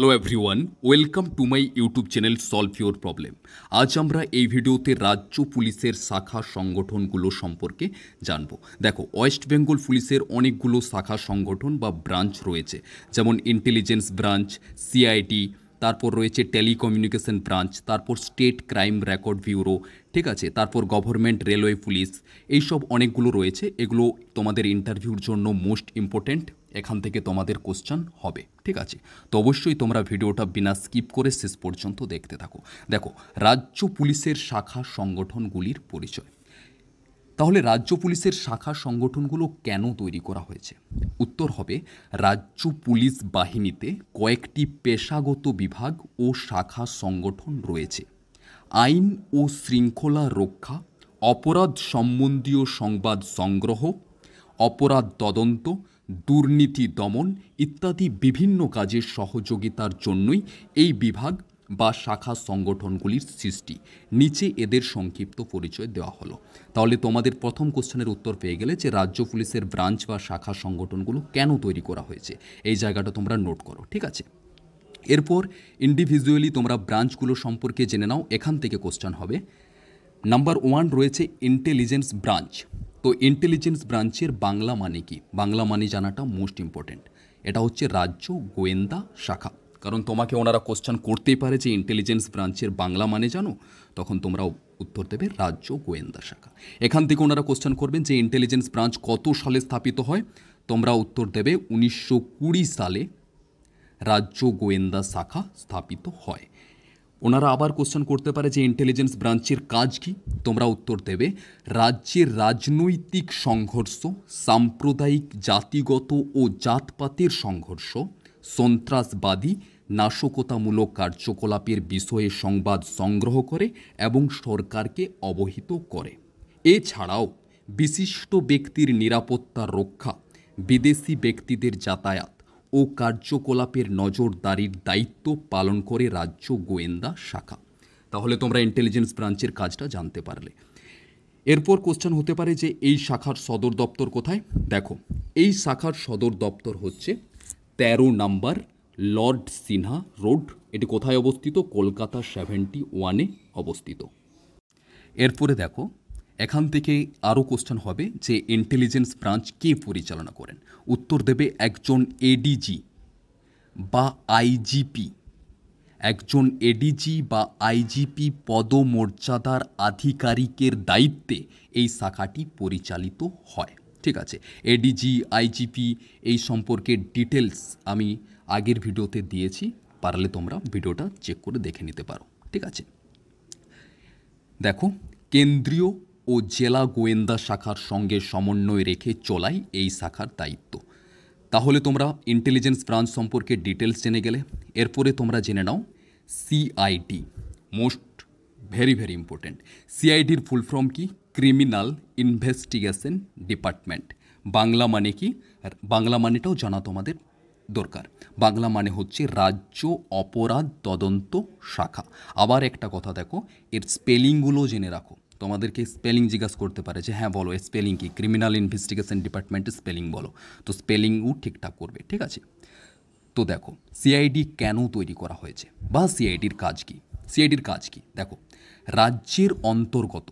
hello everyone welcome to my YouTube channel solve your problem আজ আমরা এই ভিডিওতে রাজ্য পুলিশের শাখা সংগঠনগুলো সম্পর্কে জানব দেখো ওয়েস্ট বেঙ্গল পুলিশের অনেকগুলো শাখা সংগঠন বা ব্রাঞ্চ রয়েছে যেমন ইন্টেলিজেন্স ব্রাঞ্চ সিআইডি তারপর রয়েছে টেলিকমিউনিকেশন ব্রাঞ্চ তারপর স্টেট ক্রাইম রেকর্ড ব্যুরো ঠিক আছে তারপর গভর্নমেন্ট রেলওয়ে পুলিশ এইসব অনেকগুলো রয়েছে এগুলো তোমাদের ইন্টারভিউর জন্য মোস্ট ইম্পর্ট্যান্ট এখান থেকে তোমাদের কোশ্চেন হবে ঠিক আছে তো অবশ্যই তোমরা ভিডিওটা বিনা স্কিপ করে শেষ পর্যন্ত দেখতে থাকো দেখো রাজ্য পুলিশের শাখা সংগঠনগুলির পরিচয় তাহলে রাজ্য পুলিশের শাখা সংগঠনগুলো কেন তৈরি করা হয়েছে উত্তর হবে রাজ্য পুলিশ বাহিনীতে কয়েকটি পেশাগত বিভাগ ও শাখা সংগঠন রয়েছে আইন ও শৃঙ্খলা রক্ষা অপরাধ সম্বন্ধীয় সংবাদ সংগ্রহ অপরাধ তদন্ত দুর্নীতি দমন ইত্যাদি বিভিন্ন কাজের সহযোগিতার জন্যই এই বিভাগ বা শাখা সংগঠনগুলির সৃষ্টি নিচে এদের সংক্ষিপ্ত পরিচয় দেওয়া হলো তাহলে তোমাদের প্রথম কোশ্চেনের উত্তর পেয়ে গেলে যে রাজ্য পুলিশের ব্রাঞ্চ বা শাখা সংগঠনগুলো কেন তৈরি করা হয়েছে এই জায়গাটা তোমরা নোট করো ঠিক আছে এরপর ইন্ডিভিজুয়ালি তোমরা ব্রাঞ্চগুলো সম্পর্কে জেনে নাও এখান থেকে কোশ্চেন হবে নাম্বার ওয়ান রয়েছে ইন্টেলিজেন্স ব্রাঞ্চ তো ইন্টেলিজেন্স ব্রাঞ্চের বাংলা মানে কি বাংলা মানে জানাটা মোস্ট ইম্পর্টেন্ট এটা হচ্ছে রাজ্য গোয়েন্দা শাখা কারণ তোমাকে ওনারা কোশ্চেন করতেই পারে যে ইন্টেলিজেন্স ব্রাঞ্চের বাংলা মানে জানো তখন তোমরা উত্তর দেবে রাজ্য গোয়েন্দা শাখা এখান থেকে ওনারা কোশ্চান করবেন যে ইন্টেলিজেন্স ব্রাঞ্চ কত সালে স্থাপিত হয় তোমরা উত্তর দেবে উনিশশো সালে রাজ্য গোয়েন্দা শাখা স্থাপিত হয় ওনারা আবার কোশ্চেন করতে পারে যে ইন্টেলিজেন্স ব্রাঞ্চের কাজ কি তোমরা উত্তর দেবে রাজ্যের রাজনৈতিক সংঘর্ষ সাম্প্রদায়িক জাতিগত ও জাতপাতের সংঘর্ষ সন্ত্রাসবাদী নাশকতামূলক কার্যকলাপের বিষয়ে সংবাদ সংগ্রহ করে এবং সরকারকে অবহিত করে এছাড়াও বিশিষ্ট ব্যক্তির নিরাপত্তা রক্ষা বিদেশি ব্যক্তিদের যাতায়াত ও কার্যকলাপের নজরদারির দায়িত্ব পালন করে রাজ্য গোয়েন্দা শাখা তাহলে তোমরা ইন্টেলিজেন্স ব্রাঞ্চের কাজটা জানতে পারলে এরপর কোশ্চেন হতে পারে যে এই শাখার সদর দপ্তর কোথায় দেখো এই শাখার সদর দপ্তর হচ্ছে তেরো নাম্বার লর্ড সিনহা রোড এটি কোথায় অবস্থিত কলকাতা সেভেন্টি ওয়ানে অবস্থিত এরপরে দেখো এখান থেকে আরও কোশ্চেন হবে যে ইন্টেলিজেন্স ব্রাঞ্চ কে পরিচালনা করেন উত্তর দেবে একজন এডিজি বা আইজিপি একজন এডিজি বা আইজিপি পদমর্যাদার আধিকারিকের দায়িত্বে এই শাখাটি পরিচালিত হয় ঠিক আছে এডিজি আইজিপি এই সম্পর্কে ডিটেলস আমি আগের ভিডিওতে দিয়েছি পারলে তোমরা ভিডিওটা চেক করে দেখে নিতে পারো ঠিক আছে দেখো কেন্দ্রীয় ও জেলা গোয়েন্দা শাখার সঙ্গে সমন্বয় রেখে চলাই এই শাখার দায়িত্ব তাহলে তোমরা ইন্টেলিজেন্স ব্রাঞ্চ সম্পর্কে ডিটেলস জেনে গেলে এরপরে তোমরা জেনে নাও CID most very very important সিআইডির ফুল ফর্ম কি ক্রিমিনাল ইনভেস্টিগেশন ডিপার্টমেন্ট বাংলা মানে কি বাংলা মানেটাও জানা তোমাদের দরকার বাংলা মানে হচ্ছে রাজ্য অপরাধ তদন্ত শাখা আবার একটা কথা দেখো এর স্পেলিংগুলো জেনে রাখো তোমাদেরকে স্পেলিং জিজ্ঞাসা করতে পারে যে হ্যাঁ বলো স্পেলিং কি ক্রিমিনাল ইনভেস্টিগেশন ডিপার্টমেন্টে স্পেলিং বলো তো স্পেলিংও ঠিকঠাক করবে ঠিক আছে তো দেখো সিআইডি কেন তৈরি করা হয়েছে বা সিআইডির কাজ কি সিআইডির কাজ কি দেখো রাজ্যের অন্তর্গত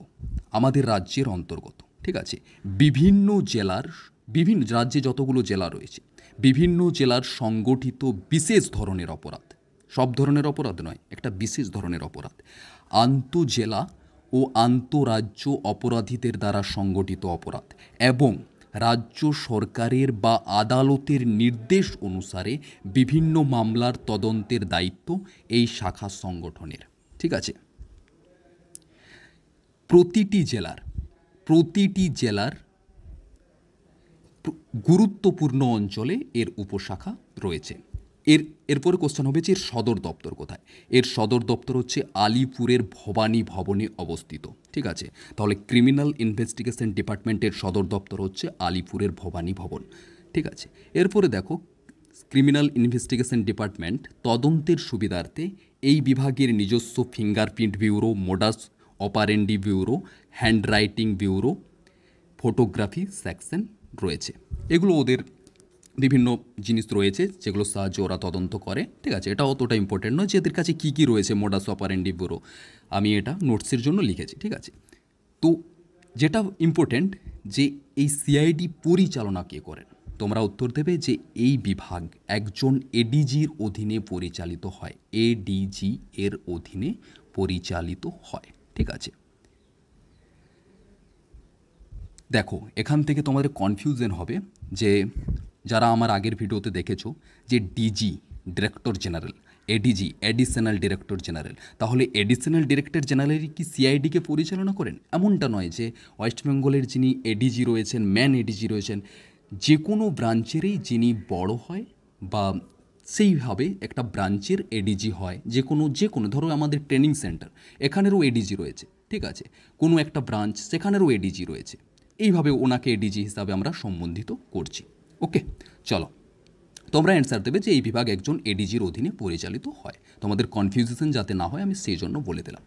আমাদের রাজ্যের অন্তর্গত ঠিক আছে বিভিন্ন জেলার বিভিন্ন রাজ্যে যতগুলো জেলা রয়েছে বিভিন্ন জেলার সংগঠিত বিশেষ ধরনের অপরাধ সব ধরনের অপরাধ নয় একটা বিশেষ ধরনের অপরাধ আন্তঃজেলা ও আন্তঃরাজ্য অপরাধীদের দ্বারা সংগঠিত অপরাধ এবং রাজ্য সরকারের বা আদালতের নির্দেশ অনুসারে বিভিন্ন মামলার তদন্তের দায়িত্ব এই শাখা সংগঠনের ঠিক আছে প্রতিটি জেলার প্রতিটি জেলার গুরুত্বপূর্ণ অঞ্চলে এর উপশাখা রয়েছে এর এরপরে কোশ্চেন হবে যে এর সদর দপ্তর কোথায় এর সদর দপ্তর হচ্ছে আলিপুরের ভবানী ভবনে অবস্থিত ঠিক আছে তাহলে ক্রিমিনাল ইনভেস্টিগেশন ডিপার্টমেন্টের সদর দপ্তর হচ্ছে আলিপুরের ভবানী ভবন ঠিক আছে এরপরে দেখো ক্রিমিনাল ইনভেস্টিগেশন ডিপার্টমেন্ট তদন্তের সুবিধার্থে এই বিভাগের নিজস্ব fingerprint bureau modus operandi bureau handwriting bureau photography section রয়েছে এগুলো ওদের বিভিন্ন জিনিস রয়েছে যেগুলো সাহায্যে ওরা তদন্ত করে ঠিক আছে এটা অতটা ইম্পর্টেন্ট নয় যে এদের কাছে কী কী রয়েছে মোডাস অপারেন্ডি ব্যুরো আমি এটা নোটসের জন্য লিখেছি ঠিক আছে তো যেটা ইম্পর্টেন্ট যে এই সিআইডি পরিচালনা কে করেন তোমরা উত্তর দেবে যে এই বিভাগ একজন এডিজির অধীনে পরিচালিত হয় এডিজি এর অধীনে পরিচালিত হয় ঠিক আছে দেখো এখান থেকে তোমাদের কনফিউজন হবে যে যারা আমার আগের ভিডিওতে দেখেছো যে DG director general ADG additional director general তাহলে অ্যাডিশনাল ডিরেক্টর জেনারেলই কি সিআইডিকে পরিচালনা করেন এমনটা নয় যে ওয়েস্ট বেঙ্গলের যিনি এডিজি রয়েছেন ম্যান এডিজি রয়েছেন যে কোনো ব্রাঞ্চেরই যিনি বড় হয় বা সেইভাবে একটা ব্রাঞ্চের এডিজি হয় যে কোনো যে কোনো ধরো আমাদের ট্রেনিং সেন্টার এখানেরও এডিজি রয়েছে ঠিক আছে কোনো একটা ব্রাঞ্চ সেখানেরও এডিজি রয়েছে এইভাবে ওনাকে এডিজি হিসাবে আমরা সম্বন্ধিত করছি ওকে চলো তোমরা অ্যান্সার দেবে যে এই বিভাগ একজন এডিজির অধীনে পরিচালিত হয় তোমাদের কনফিউজেশন যাতে না হয় আমি সেই জন্য বলে দিলাম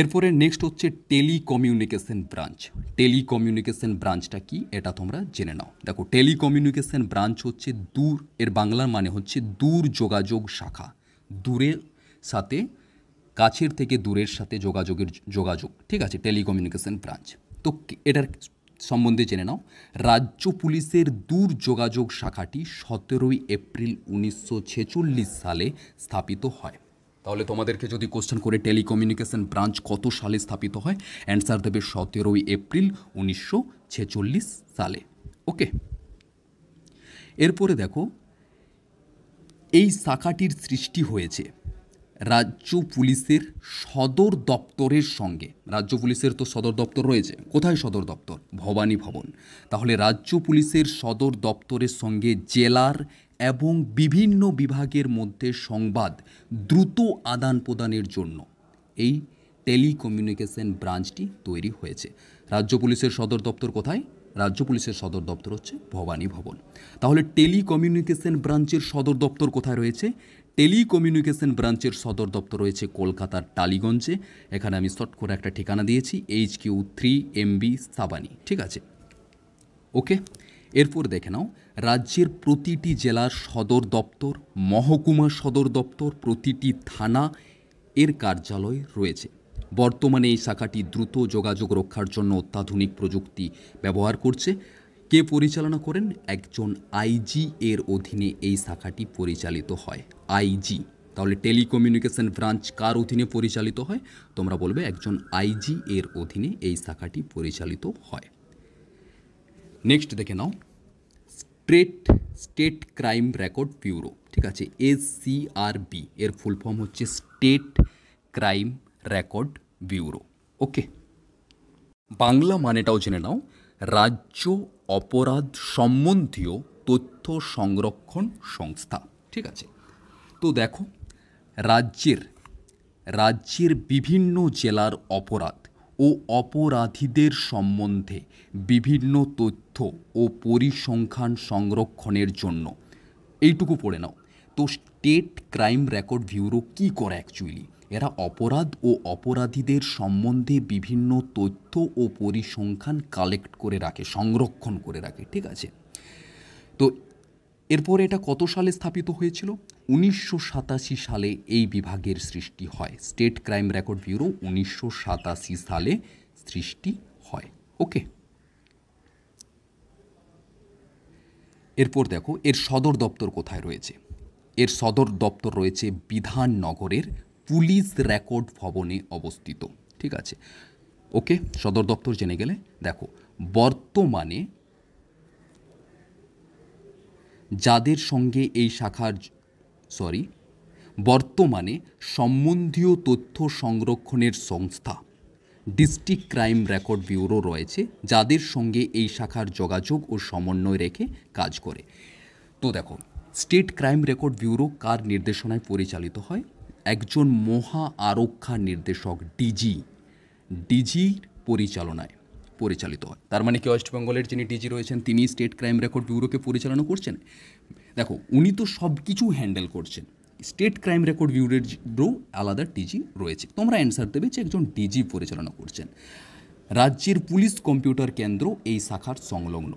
এরপরে নেক্সট হচ্ছে টেলিকমিউনিকেশন ব্রাঞ্চ টেলিকমিউনিকেশন ব্রাঞ্চটা কি এটা তোমরা জেনে নাও দেখো টেলিকমিউনিকেশন ব্রাঞ্চ হচ্ছে দূর এর বাংলার মানে হচ্ছে দূর যোগাযোগ শাখা দূরের সাথে কাছের থেকে দূরের সাথে যোগাযোগের যোগাযোগ ঠিক আছে টেলিকমিউনিকেশন ব্রাঞ্চ তো এটার সম্বন্ধে জেনে নাও রাজ্য পুলিশের দূর যোগাযোগ শাখাটি সতেরোই এপ্রিল উনিশশো সালে স্থাপিত হয় তাহলে তোমাদেরকে যদি কোশ্চেন করে টেলিকমিউনিকেশন ব্রাঞ্চ কত সালে স্থাপিত হয় অ্যান্সার দেবে সতেরোই এপ্রিল উনিশশো সালে ওকে এরপরে দেখো এই শাখাটির সৃষ্টি হয়েছে রাজ্য পুলিশের সদর দপ্তরের সঙ্গে রাজ্য পুলিশের তো সদর দপ্তর রয়েছে কোথায় সদর দপ্তর ভবানী ভবন তাহলে রাজ্য পুলিশের সদর দপ্তরের সঙ্গে জেলার এবং বিভিন্ন বিভাগের মধ্যে সংবাদ দ্রুত আদান প্রদানের জন্য এই টেলিকমিউনিকেশন ব্রাঞ্চটি তৈরি হয়েছে রাজ্য পুলিশের সদর দপ্তর কোথায় রাজ্য পুলিশের সদর দপ্তর হচ্ছে ভবানী ভবন তাহলে টেলিকমিউনিকেশন ব্রাঞ্চের সদর দপ্তর কোথায় রয়েছে টেলিকমিউনিকেশন ব্রাঞ্চের সদর দপ্তর রয়েছে কলকাতার টালিগঞ্জে এখানে আমি শর্ট করে একটা ঠিকানা দিয়েছি এইচ কিউ থ্রি এমবি সাবানি ঠিক আছে ওকে এরপর দেখে নাও রাজ্যের প্রতিটি জেলার সদর দপ্তর মহকুমা সদর দপ্তর প্রতিটি থানা এর কার্যালয় রয়েছে বর্তমানে এই শাখাটি দ্রুত যোগাযোগ রক্ষার জন্য অত্যাধুনিক প্রযুক্তি ব্যবহার করছে কে পরিচালনা করেন একজন আইজি এর অধীনে এই শাখাটি পরিচালিত হয় আইজি তাহলে টেলিকমিউনিকেশন ব্রাঞ্চ কার অধীনে পরিচালিত হয় তোমরা বলবে একজন আইজি এর অধীনে এই শাখাটি পরিচালিত হয় নেক্সট দেখে নাও state state crime record bureau ঠিক আছে এসসিআরবি এর ফুল ফর্ম হচ্ছে state crime record bureau okay Bangla মানেটাও জেনে নাও রাজ্য অপরাধ সম্বন্ধীয় তথ্য সংরক্ষণ সংস্থা ঠিক আছে তো দেখো রাজ্যের রাজ্যের বিভিন্ন জেলার অপরাধ ও অপরাধীদের সম্বন্ধে বিভিন্ন তথ্য ও পরিসংখ্যান সংরক্ষণের জন্য এইটুকু পড়ে নাও তো স্টেট ক্রাইম রেকর্ড ব্যুরো কী করে অ্যাকচুয়ালি এরা অপরাধ ও অপরাধীদের সম্বন্ধে বিভিন্ন তথ্য ও পরিসংখ্যান কালেক্ট করে রাখে সংরক্ষণ করে রাখে ঠিক আছে তো এরপর এটা কত সালে স্থাপিত হয়েছিল উনিশশো সালে এই বিভাগের সৃষ্টি হয় স্টেট ক্রাইম রেকর্ড ব্যুরো উনিশশো সালে সৃষ্টি হয় ওকে এরপর দেখো এর সদর দপ্তর কোথায় রয়েছে এর সদর দপ্তর রয়েছে বিধাননগরের পুলিশ রেকর্ড ভবনে অবস্থিত ঠিক আছে ওকে সদর দপ্তর জেনে গেলে দেখো বর্তমানে যাদের সঙ্গে এই শাখার সরি বর্তমানে সম্বন্ধীয় তথ্য সংরক্ষণের সংস্থা ডিস্ট্রিক্ট ক্রাইম রেকর্ড ব্যুরো রয়েছে যাদের সঙ্গে এই শাখার যোগাযোগ ও সমন্বয় রেখে কাজ করে তো দেখো স্টেট ক্রাইম রেকর্ড ব্যুরো কার নির্দেশনায় পরিচালিত হয় একজন মহা আরক্ষা নির্দেশক ডিজি ডিজির পরিচালনায় পরিচালিত হয় তার মানে কি ওয়েস্টবেঙ্গলের যিনি ডিজি রয়েছেন তিনি স্টেট ক্রাইম রেকর্ড ব্যুরোকে পরিচালনা করছেন দেখো উনি তো সব কিছু হ্যান্ডেল করছেন স্টেট ক্রাইম রেকর্ড ব্রো আলাদা ডিজি রয়েছে তোমরা অ্যান্সার দেবে যে একজন ডিজি পরিচালনা করছেন রাজ্যের পুলিশ কম্পিউটার কেন্দ্র এই শাখার সংলগ্ন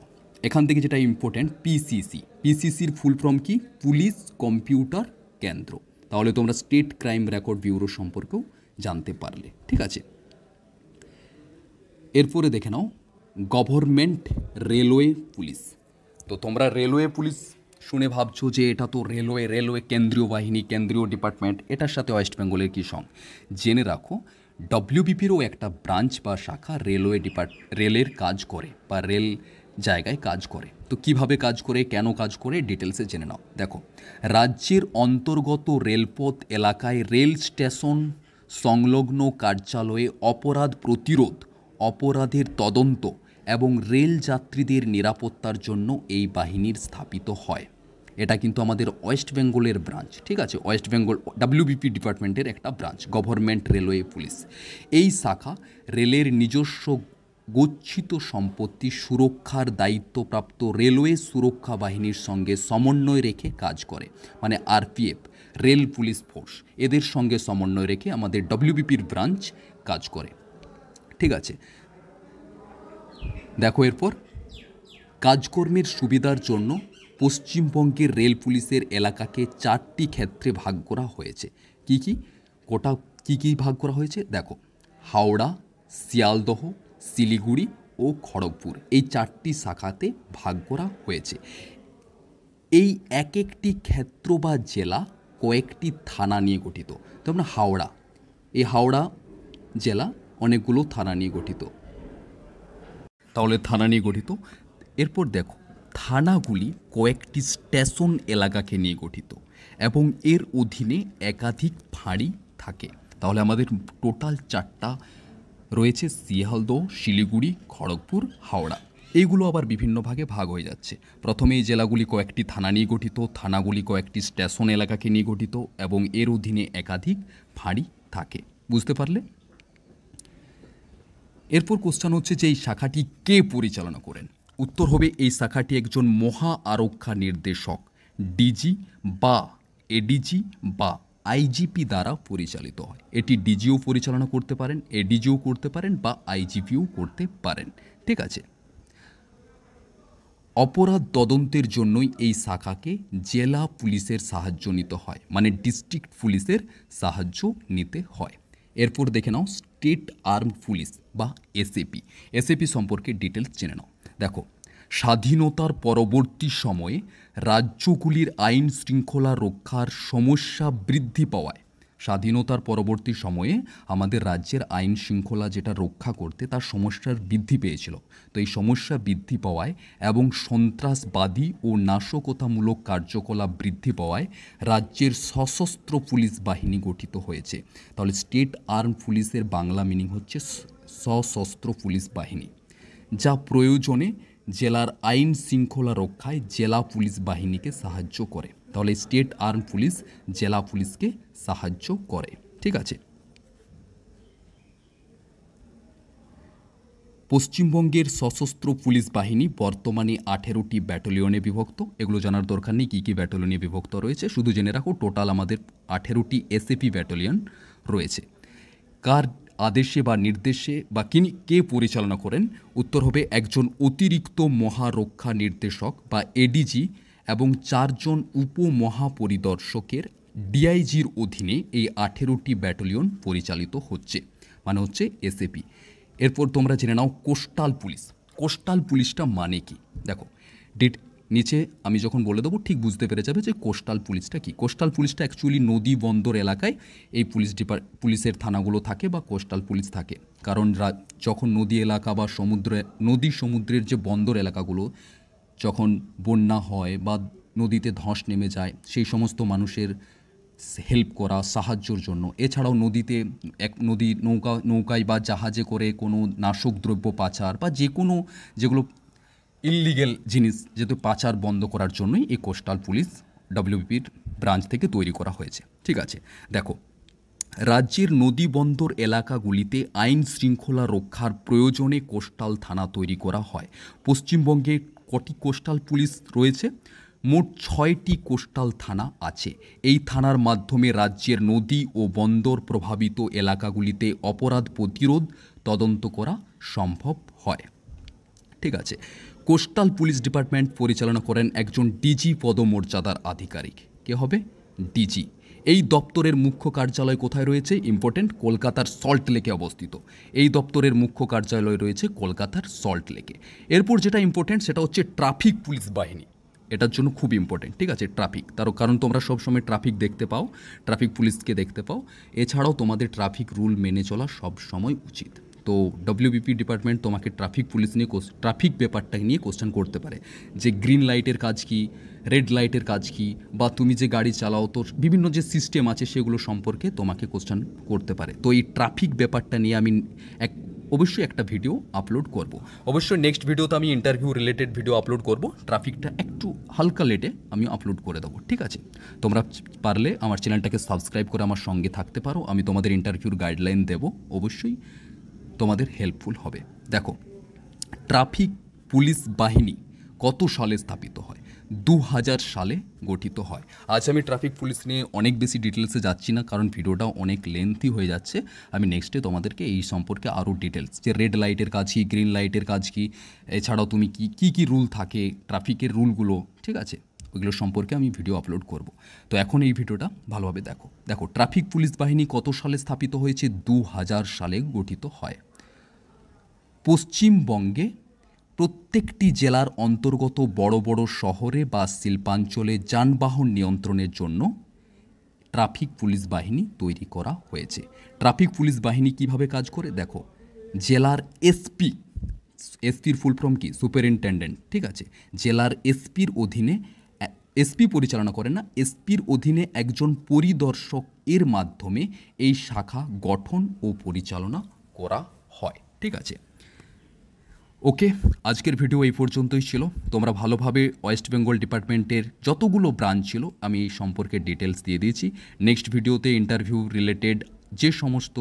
এখান থেকে যেটা ইম্পর্ট্যান্ট পিসিসি পিসিসির ফুল ফর্ম কি পুলিশ কম্পিউটার কেন্দ্র তাহলে তোমরা স্টেট ক্রাইম রেকর্ড ব্যুরো সম্পর্কেও জানতে পারলে ঠিক আছে এরপরে দেখে নাও গভর্নমেন্ট রেলওয়ে পুলিশ তো তোমরা রেলওয়ে পুলিশ শুনে ভাবছো যে এটা তো রেলওয়ে রেলওয়ে কেন্দ্রীয় বাহিনী কেন্দ্রীয় ডিপার্টমেন্ট এটার সাথে ওয়েস্ট বেঙ্গলের কী সং জেনে রাখো ডব্লিউবিপিরও একটা ব্রাঞ্চ বা শাখা রেলওয়ে ডিপার্ট রেলের কাজ করে বা রেল জায়গায় কাজ করে তো কিভাবে কাজ করে কেন কাজ করে ডিটেলসে জেনে নাও দেখো রাজ্যের অন্তর্গত রেলপথ এলাকায় রেল স্টেশন সংলগ্ন কার্যালয়ে অপরাধ প্রতিরোধ অপরাধের তদন্ত এবং রেল যাত্রীদের নিরাপত্তার জন্য এই বাহিনীর স্থাপিত হয় এটা কিন্তু আমাদের ওয়েস্ট বেঙ্গলের ব্রাঞ্চ ঠিক আছে ওয়েস্ট বেঙ্গল ডাব্লিউবিপি ডিপার্টমেন্টের একটা ব্রাঞ্চ গভর্নমেন্ট রেলওয়ে পুলিশ এই শাখা রেলের নিজস্ব গচ্ছিত সম্পত্তি সুরক্ষার দায়িত্বপ্রাপ্ত রেলওয়ে সুরক্ষা বাহিনীর সঙ্গে সমন্বয় রেখে কাজ করে মানে আরপিএফ রেল পুলিশ ফোর্স এদের সঙ্গে সমন্বয় রেখে আমাদের ডব্লিউবিপির ব্রাঞ্চ কাজ করে ঠিক আছে দেখো এরপর কাজকর্মের সুবিধার জন্য পশ্চিমবঙ্গের রেল পুলিশের এলাকাকে চারটি ক্ষেত্রে ভাগ করা হয়েছে কি কি কোটা কি কি ভাগ করা হয়েছে দেখো হাওড়া শিয়ালদহ শিলিগুড়ি ও খড়গপুর এই চারটি শাখাতে ভাগ করা হয়েছে এই এক একটি ক্ষেত্র বা জেলা কয়েকটি থানা নিয়ে গঠিত যেমন হাওড়া এই হাওড়া জেলা অনেকগুলো থানা নিয়ে গঠিত তাহলে থানা নিয়ে গঠিত এরপর দেখো থানাগুলি কয়েকটি স্টেশন এলাকাকে নিয়ে গঠিত এবং এর অধীনে একাধিক ফাঁড়ি থাকে তাহলে আমাদের টোটাল চারটা রয়েছে সিয়ালদহ শিলিগুড়ি খড়গপুর হাওড়া এইগুলো আবার বিভিন্ন ভাগে ভাগ হয়ে যাচ্ছে প্রথমে এই জেলাগুলি কয়েকটি থানা নিয়ে গঠিত থানাগুলি কয়েকটি স্টেশন এলাকাকে নিয়ে গঠিত এবং এর অধীনে একাধিক ফাঁড়ি থাকে বুঝতে পারলে এরপর কোশ্চান হচ্ছে যে এই শাখাটি কে পরিচালনা করেন উত্তর হবে এই শাখাটি একজন মহা আরক্ষা নির্দেশক ডিজি বা এডিজি বা আইজিপি দ্বারা পরিচালিত হয় এটি ডিজিও পরিচালনা করতে পারেন এডিজিও করতে পারেন বা আইজিপিও করতে পারেন ঠিক আছে অপরাধ তদন্তের জন্যই এই শাখাকে জেলা পুলিশের সাহায্য নিতে হয় মানে ডিস্ট্রিক্ট পুলিশের সাহায্য নিতে হয় এরপর দেখে নাও স্টেট আর্ম পুলিশ বা এসএপি এসএপি সম্পর্কে ডিটেলস জেনে নাও দেখো স্বাধীনতার পরবর্তী সময়ে রাজ্যগুলির আইন শৃঙ্খলা রক্ষার সমস্যা বৃদ্ধি পাওয়ায় স্বাধীনতার পরবর্তী সময়ে আমাদের রাজ্যের আইন শৃঙ্খলা যেটা রক্ষা করতে তার সমস্যার বৃদ্ধি পেয়েছিল তো এই সমস্যা বৃদ্ধি পাওয়ায় এবং সন্ত্রাসবাদী ও নাশকতামূলক কার্যকলাপ বৃদ্ধি পাওয়ায় রাজ্যের সশস্ত্র পুলিশ বাহিনী গঠিত হয়েছে তাহলে স্টেট আর্ম পুলিশের বাংলা মিনিং হচ্ছে সশস্ত্র পুলিশ বাহিনী যা প্রয়োজনে জেলার আইন শৃঙ্খলা রক্ষায় জেলা পুলিশ বাহিনীকে সাহায্য করে তাহলে স্টেট আর্ম পুলিশ জেলা পুলিশকে সাহায্য করে ঠিক আছে পশ্চিমবঙ্গের সশস্ত্র পুলিশ বাহিনী বর্তমানে আঠেরোটি ব্যাটালিয়নে বিভক্ত এগুলো জানার দরকার নেই কী কী ব্যাটালিয়নে বিভক্ত রয়েছে শুধু জেনে রাখো টোটাল আমাদের আঠেরোটি এসএপি ব্যাটালিয়ন রয়েছে কার আদেশে বা নির্দেশে বা কিনি কে পরিচালনা করেন উত্তর হবে একজন অতিরিক্ত মহারক্ষা নির্দেশক বা এডিজি এবং চারজন উপমহাপরিদর্শকের ডিআইজির অধীনে এই আঠেরোটি ব্যাটালিয়ন পরিচালিত হচ্ছে মানে হচ্ছে এসএপি এরপর তোমরা জেনে নাও কোস্টাল পুলিশ কোস্টাল পুলিশটা মানে কি দেখো ডেট নিচে আমি যখন বলে দেবো ঠিক বুঝতে পেরে যাবে যে কোস্টাল পুলিশটা কি কোস্টাল পুলিশটা অ্যাকচুয়ালি নদী বন্দর এলাকায় এই পুলিশ ডিপার পুলিশের থানাগুলো থাকে বা কোস্টাল পুলিশ থাকে কারণ যখন নদী এলাকা বা সমুদ্রে নদী সমুদ্রের যে বন্দর এলাকাগুলো যখন বন্যা হয় বা নদীতে ধস নেমে যায় সেই সমস্ত মানুষের হেল্প করা সাহায্যর জন্য এছাড়াও নদীতে এক নদী নৌকা নৌকায় বা জাহাজে করে কোনো নাশক দ্রব্য পাচার বা যে কোনো যেগুলো ইললিগেল জিনিস যেহেতু পাচার বন্ধ করার জন্যই এই কোস্টাল পুলিশ ডব্লিউবিপির ব্রাঞ্চ থেকে তৈরি করা হয়েছে ঠিক আছে দেখো রাজ্যের নদী বন্দর এলাকাগুলিতে আইন শৃঙ্খলা রক্ষার প্রয়োজনে কোস্টাল থানা তৈরি করা হয় পশ্চিমবঙ্গে কটি কোস্টাল পুলিশ রয়েছে মোট ছয়টি কোস্টাল থানা আছে এই থানার মাধ্যমে রাজ্যের নদী ও বন্দর প্রভাবিত এলাকাগুলিতে অপরাধ প্রতিরোধ তদন্ত করা সম্ভব হয় ঠিক আছে কোস্টাল পুলিশ ডিপার্টমেন্ট পরিচালনা করেন একজন ডিজি পদমর্যাদার আধিকারিক কে হবে ডিজি এই দপ্তরের মুখ্য কার্যালয় কোথায় রয়েছে ইম্পর্টেন্ট কলকাতার সল্ট লেকে অবস্থিত এই দপ্তরের মুখ্য কার্যালয় রয়েছে কলকাতার সল্ট লেকে এরপর যেটা ইম্পর্টেন্ট সেটা হচ্ছে ট্রাফিক পুলিশ বাহিনী এটার জন্য খুব ইম্পর্টেন্ট ঠিক আছে ট্রাফিক তার কারণ তোমরা সবসময় ট্রাফিক দেখতে পাও ট্রাফিক পুলিশকে দেখতে পাও এছাড়াও তোমাদের ট্রাফিক রুল মেনে চলা সব সময় উচিত তো ডব্লিউবিপি ডিপার্টমেন্ট তোমাকে ট্রাফিক পুলিশ নিয়ে ট্রাফিক ব্যাপারটা নিয়ে কোশ্চেন করতে পারে যে গ্রিন লাইটের কাজ কি রেড লাইটের কাজ কি বা তুমি যে গাড়ি চালাও তো বিভিন্ন যে সিস্টেম আছে সেগুলো সম্পর্কে তোমাকে কোশ্চেন করতে পারে তো এই ট্রাফিক ব্যাপারটা নিয়ে আমি এক অবশ্যই একটা ভিডিও আপলোড করব অবশ্যই নেক্সট ভিডিওতে আমি ইন্টারভিউ রিলেটেড ভিডিও আপলোড করব ট্রাফিকটা একটু হালকা লেটে আমি আপলোড করে দেবো ঠিক আছে তোমরা পারলে আমার চ্যানেলটাকে সাবস্ক্রাইব করে আমার সঙ্গে থাকতে পারো আমি তোমাদের ইন্টারভিউর গাইডলাইন দেবো অবশ্যই তোমাদের হেল্পফুল হবে দেখো ট্রাফিক পুলিশ বাহিনী কত সালে স্থাপিত হয় দু হাজার সালে গঠিত হয় আজ আমি ট্রাফিক পুলিশ নিয়ে অনেক বেশি ডিটেলসে যাচ্ছি না কারণ ভিডিওটা অনেক লেন্থি হয়ে যাচ্ছে আমি নেক্সটে তোমাদেরকে এই সম্পর্কে আরও ডিটেলস যে রেড লাইটের কাজ কী গ্রিন লাইটের কাজ কী এছাড়াও তুমি কি কি কি রুল থাকে ট্রাফিকের রুলগুলো ঠিক আছে ওইগুলো সম্পর্কে আমি ভিডিও আপলোড করব তো এখন এই ভিডিওটা ভালোভাবে দেখো দেখো ট্রাফিক পুলিশ বাহিনী কত সালে স্থাপিত হয়েছে দু হাজার সালে গঠিত হয় পশ্চিমবঙ্গে প্রত্যেকটি জেলার অন্তর্গত বড় বড় শহরে বা শিল্পাঞ্চলে যানবাহন নিয়ন্ত্রণের জন্য ট্রাফিক পুলিশ বাহিনী তৈরি করা হয়েছে ট্রাফিক পুলিশ বাহিনী কিভাবে কাজ করে দেখো জেলার এসপি এসপির ফুল ফর্ম কি সুপারিনটেন্ডেন্ট ঠিক আছে জেলার এসপির অধীনে এসপি পরিচালনা করে না এসপির অধীনে একজন পরিদর্শক এর মাধ্যমে এই শাখা গঠন ও পরিচালনা করা হয় ঠিক আছে ওকে আজকের ভিডিও এই পর্যন্তই ছিল তোমরা ভালোভাবে ওয়েস্ট বেঙ্গল ডিপার্টমেন্টের যতগুলো ব্রাঞ্চ ছিল আমি এই সম্পর্কে ডিটেলস দিয়ে দিয়েছি নেক্সট ভিডিওতে ইন্টারভিউ রিলেটেড যে সমস্ত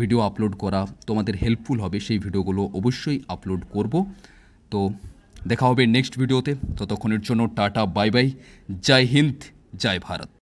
ভিডিও আপলোড করা তোমাদের হেল্পফুল হবে সেই ভিডিওগুলো অবশ্যই আপলোড করব তো দেখা হবে নেক্সট ভিডিওতে ততক্ষণের জন্য টাটা বাই বাই জয় হিন্দ জয় ভারত